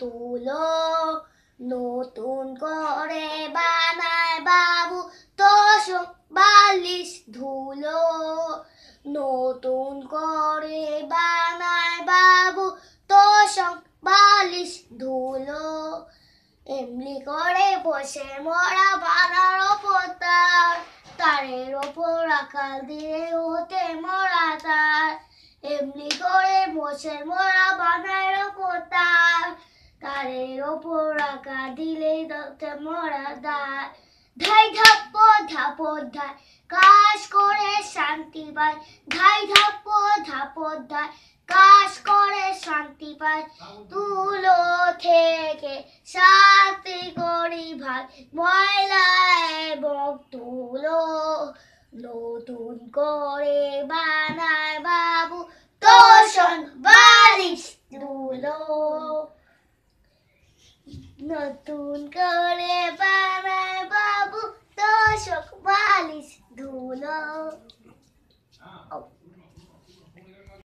তুলো নতুন করে বানায় বাবু তোষক বালিশ ধুলো নতুন করে বানায় বাবু তোষক বালিশ ধুলো এমনি করে বসে মরা বানার ওপর তারের ওপর আকাল দিয়ে ওতে মরা তার এমনি করে বসে মরা বানার ওপর তার ঘাড়ের ওপর আঁকা দিলে রক্তে মরা দায় ধাই ধাপ্প ধাপ ধায় কাজ করে শান্তি পায় ধাই ধাপ্প ধাপ ধায় কাজ করে শান্তি পায় তুলো থেকে শান্তি করি ভাই ময়লা এবং তুলো নতুন করে বানায় বাবু তোষণ বালিশ তুলো নতুন করে বানায় বাবু দশক বালিশ ধুলো